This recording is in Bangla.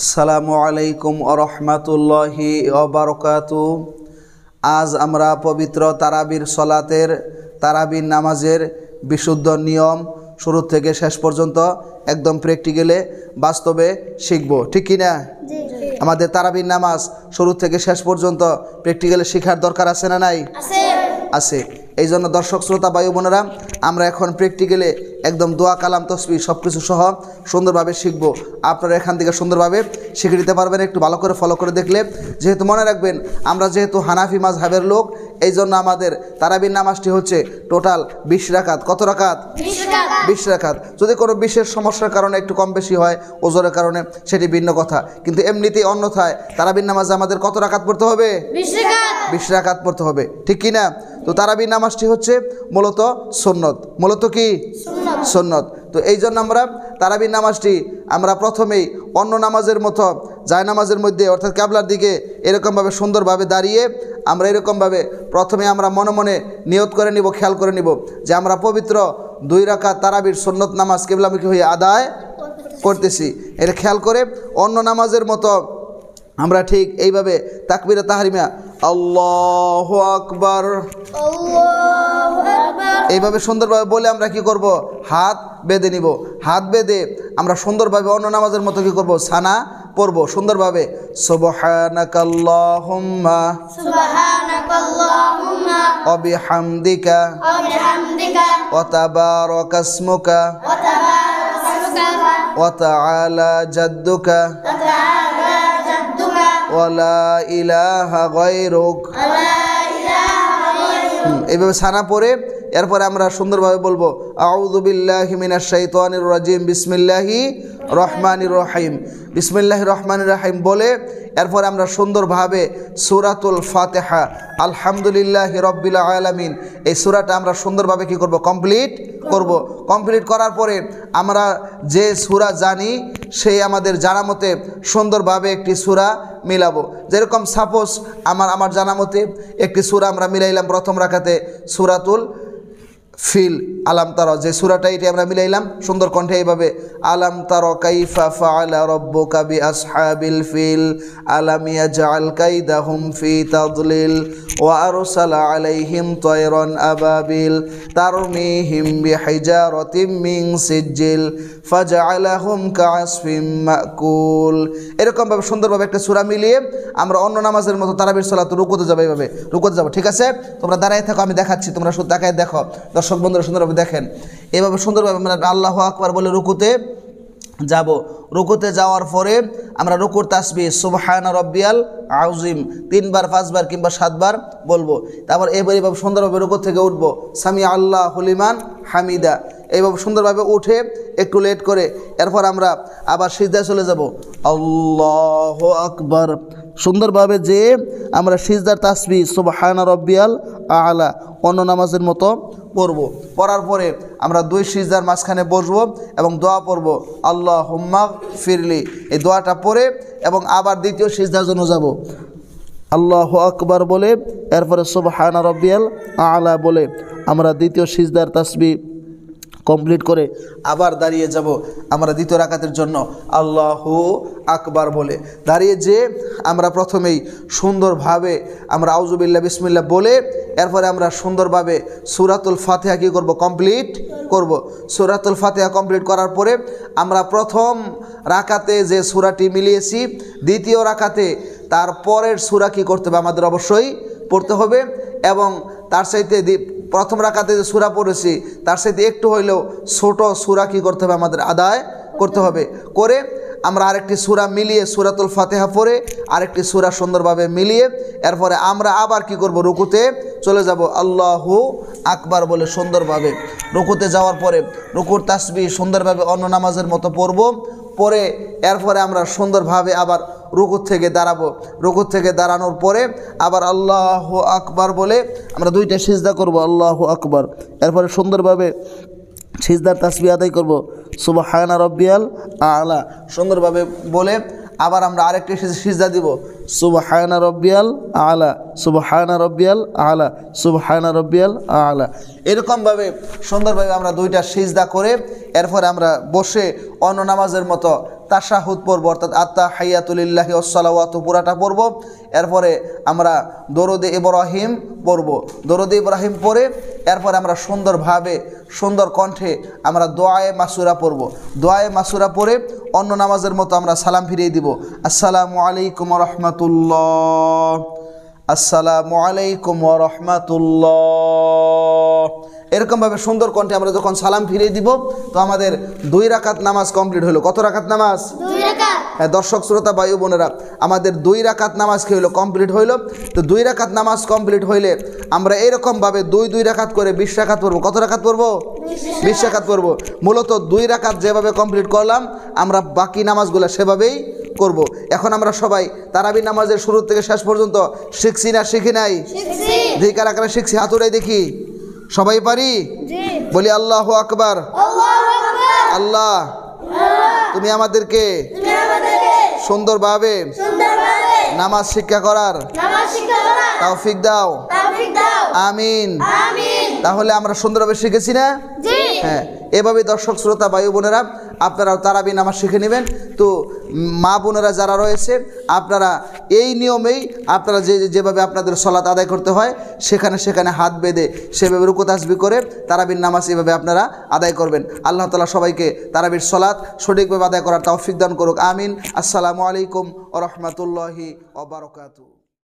আসসালামু আলাইকুম আরহামাতুল্লাহি অবরকাত আজ আমরা পবিত্র তারাবির সলাতের তারাবির নামাজের বিশুদ্ধ নিয়ম শুরু থেকে শেষ পর্যন্ত একদম প্র্যাকটিক্যালে বাস্তবে শিখব ঠিক কি না আমাদের তারাবির নামাজ শুরু থেকে শেষ পর্যন্ত প্র্যাকটিক্যালে শেখার দরকার আছে না নাই আছে এই জন্য দর্শক শ্রোতা বায়ু বোনেরা আমরা এখন প্র্যাকটিক্যালে একদম দোয়া কালাম তসবি সব কিছু সহ সুন্দরভাবে শিখব আপনারা এখান থেকে সুন্দরভাবে শিখে নিতে পারবেন একটু ভালো করে ফলো করে দেখলে যেহেতু মনে রাখবেন আমরা যেহেতু হানাফি মাঝহাবের লোক এই জন্য আমাদের তারাবির নামাজটি হচ্ছে টোটাল বিশ রাখাত কত রাখাত বিশ রাখাত যদি কোনো বিশেষ সমস্যার কারণে একটু কম বেশি হয় ওজোরের কারণে সেটি ভিন্ন কথা কিন্তু এমনিতেই অন্যথায় তারাবির নামাজে আমাদের কত রাখাত পড়তে হবে বিশ রাখাত পড়তে হবে ঠিক কি না তো তারাবির নামাজটি হচ্ছে মূলত সন্ন্যত মূলত কি সন্ন্যত তো এই জন্য আমরা তারাবির নামাজটি আমরা প্রথমেই অন্য নামাজের মতো জায়নামাজের মধ্যে অর্থাৎ ক্যাবলার দিকে এরকমভাবে সুন্দরভাবে দাঁড়িয়ে আমরা এরকমভাবে প্রথমে আমরা মনে মনে নিয়ত করে নিব খেয়াল করে নিব যে আমরা পবিত্র দুই রাখা তারাবির সন্ন্যত নামাজ কেবলামুখী হয়ে আদায় করতেছি এটা খেয়াল করে অন্য নামাজের মতো আমরা ঠিক এইভাবে তাকবিরা তাহারিমা আল্লাহ আকবর এইভাবে সুন্দরভাবে বলে আমরা কি করব হাত বেঁধে নিব হাত বেঁধে আমরা সুন্দরভাবে অন্য নামাজের মতো কী করব সানা পড়ব সুন্দরভাবে সুবহানাকাল্লাহুম্মা সুবহানাকাল্লাহুম্মা ওয়া বিহামদিকা ওয়া বিহামদিকা ওয়া তাবারাকাসমুকা ওয়া তাবারাকাসমুকা ওয়া তাআলা জাদ্দুকা ওয়া তাআলা জাদ্দুকা ওয়া লা ইলাহা গায়রুক ওয়া লা ইলাহা গায়রুক এইভাবে সানা পড়ে এরপরে আমরা সুন্দরভাবে বলবো আউদুবিল্লাহ মিনা বিসমিল্লাহি রহমানির রহিম বিসমিল্লাহি রহমান রাহিম বলে এরপর আমরা সুন্দরভাবে সুরাতুল ফাতেহা আলহামদুলিল্লাহ রব্বিল আলামিন এই সুরাটা আমরা সুন্দরভাবে কি করব কমপ্লিট করব কমপ্লিট করার পরে আমরা যে সুরা জানি সেই আমাদের জানা মতে সুন্দরভাবে একটি সুরা মিলাবো যেরকম সাপোজ আমার আমার জানা মতে একটি সুরা আমরা মিলাইলাম প্রথম রাখাতে সুরাতুল ফিল আলাম তার যে সুরাটা এটি আমরা মিলাইলাম সুন্দর কণ্ঠে এইভাবে আলাম তার কাইফা ফাআলা রব্বুকা বি আসহাবিল ফিল আলাম ইয়াজআল হুম ফি তাদলিল ওয়া আরসালা আলাইহিম তয়রন আবাবিল তারমিহিম বিহিজারাতিম মিন সিজিল ফাজআলাহুম কাআসফিম মাকুল এরকম ভাবে সুন্দরভাবে একটা সূরা মিলিয়ে আমরা অন্য নামাজের মতো তারাবির সালাত রুকুতে যাবে এইভাবে রুকুতে যাবো ঠিক আছে তোমরা দাঁড়ায় থাকো আমি দেখাচ্ছি তোমরা শুধু তাকায় দেখো দর্শক বন্ধুরা সুন্দরভাবে দেখেন এভাবে সুন্দরভাবে আমরা মানে আল্লাহ আকবর বলে রুকুতে যাব রুকুতে যাওয়ার পরে আমরা রুকুর তাসবি সুবহানা রব্বিয়াল আউজিম তিনবার পাঁচবার কিংবা সাতবার বলবো তারপর এবার এভাবে সুন্দরভাবে রুকুর থেকে উঠবো সামি আল্লাহ হলিমান হামিদা এইভাবে সুন্দরভাবে উঠে একটু লেট করে এরপর আমরা আবার সিজদায় চলে যাব আল্লাহ আকবর সুন্দরভাবে যে আমরা সিজদার তাসবি সুবহানা রব্বিয়াল আলা অন্য নামাজের মতো পড়ব পড়ার পরে আমরা দুই সিজদার মাঝখানে বসবো এবং দোয়া পড়ব আল্লাহ হুম্মা ফিরলি এই দোয়াটা পরে এবং আবার দ্বিতীয় সিজদার জন্য যাব আল্লাহ আকবার বলে এরপরে সব হায়না রব্বিয়াল আলা বলে আমরা দ্বিতীয় সিজদার তাসবি কমপ্লিট করে আবার দাঁড়িয়ে যাব আমরা দ্বিতীয় রাকাতের জন্য আল্লাহ আকবার বলে দাঁড়িয়ে যে আমরা প্রথমেই সুন্দরভাবে আমরা আউজুবিল্লা বিসমিল্লা বলে এরপরে আমরা সুন্দরভাবে সুরাতুল ফাতেহা কী করব কমপ্লিট করব সুরাতুল ফাতেহা কমপ্লিট করার পরে আমরা প্রথম রাকাতে যে সুরাটি মিলিয়েছি দ্বিতীয় রাকাতে তারপরের সুরা কী করতে হবে আমাদের অবশ্যই পড়তে হবে এবং তার সাথে প্রথম রাখাতে যে সুরা পড়েছি তার সাথে একটু হইলেও ছোট সুরা কী করতে হবে আমাদের আদায় করতে হবে করে আমরা আরেকটি সুরা মিলিয়ে সুরাতুল ফাতেহা পরে আরেকটি সুরা সুন্দরভাবে মিলিয়ে এরপরে আমরা আবার কি করব রুকুতে চলে যাব আল্লাহ আকবার বলে সুন্দরভাবে রুকুতে যাওয়ার পরে রুকুর তাসবি সুন্দরভাবে অন্য নামাজের মতো পড়ব পরে এরপরে আমরা সুন্দরভাবে আবার রুকুর থেকে দাঁড়াবো রুকুর থেকে দাঁড়ানোর পরে আবার আল্লাহ আকবার বলে আমরা দুইটা সিজদা করব আল্লাহ আকবার এরপরে সুন্দরভাবে সিজদার তাসবি আদায় করবো সুবাহ হায়না রব্বিয়াল আলা সুন্দরভাবে বলে আবার আমরা আরেকটি সিজদা দিব সুবাহায়না রব্বিয়াল আলা সুবাহায়না রব্বিয়াল আলা সুবাহায়না রব্বিয়াল আলা এরকমভাবে সুন্দরভাবে আমরা দুইটা সিজদা করে এরপরে আমরা বসে অন্য নামাজের মতো তাশাহুদ পড়বো অর্থাৎ আত্মা হাইয়াতুলিল্লাহি ওসালাওয়াত পুরাটা পড়ব এরপরে আমরা দরদে ইব্রাহিম পড়বো দরদে ইব্রাহিম পড়ে এরপর আমরা সুন্দরভাবে সুন্দর কণ্ঠে আমরা দোয়ায়ে মাসুরা পড়ব দোয়ায়ে মাসুরা পড়ে অন্য নামাজের মতো আমরা সালাম ফিরিয়ে দিব আসসালামু আলাইকুম রহমতুল্লাহ আসসালামু আলাইকুম রহমতুল্লাহ এরকমভাবে সুন্দর কণ্ঠে আমরা যখন সালাম ফিরিয়ে দিব তো আমাদের দুই রাকাত নামাজ কমপ্লিট হলো কত রাকাত নামাজ হ্যাঁ দর্শক শ্রোতা বায়ু বোনেরা আমাদের দুই রাখাত নামাজ কী হলো কমপ্লিট হইলো তো দুই রাকাত নামাজ কমপ্লিট হইলে আমরা এরকমভাবে দুই দুই রাকাত করে বিশ রাখাত পড়বো কত রাকাত পড়বো বিশ রাখাত পড়বো মূলত দুই রাকাত যেভাবে কমপ্লিট করলাম আমরা বাকি নামাজগুলো সেভাবেই করব। এখন আমরা সবাই তারাবি নামাজের শুরু থেকে শেষ পর্যন্ত শিখছি না শিখি নাই ধিকার আকারে শিখছি হাতুড়াই দেখি সবাই পারি বলি আল্লাহ আকবর আল্লাহ তুমি আমাদেরকে সুন্দরভাবে নামাজ শিক্ষা করার তৌফিক দাও আমিন তাহলে আমরা সুন্দরভাবে শিখেছি না হ্যাঁ এভাবে দর্শক শ্রোতা বায়ু বোনেরা আপনারাও তারাবি নামাজ শিখে নেবেন তো মা বোনেরা যারা রয়েছে আপনারা এই নিয়মেই আপনারা যে যেভাবে আপনাদের সলাত আদায় করতে হয় সেখানে সেখানে হাত বেঁধে সেভাবে রুকু তাসবি করে তারাবির নামাজ এভাবে আপনারা আদায় করবেন আল্লাহ তালা সবাইকে তারাবির সলাত সঠিকভাবে আদায় করার তৌফিক দান করুক আমিন আসসালামু আলাইকুম ও রহমতুল্লাহি ওবরকাতু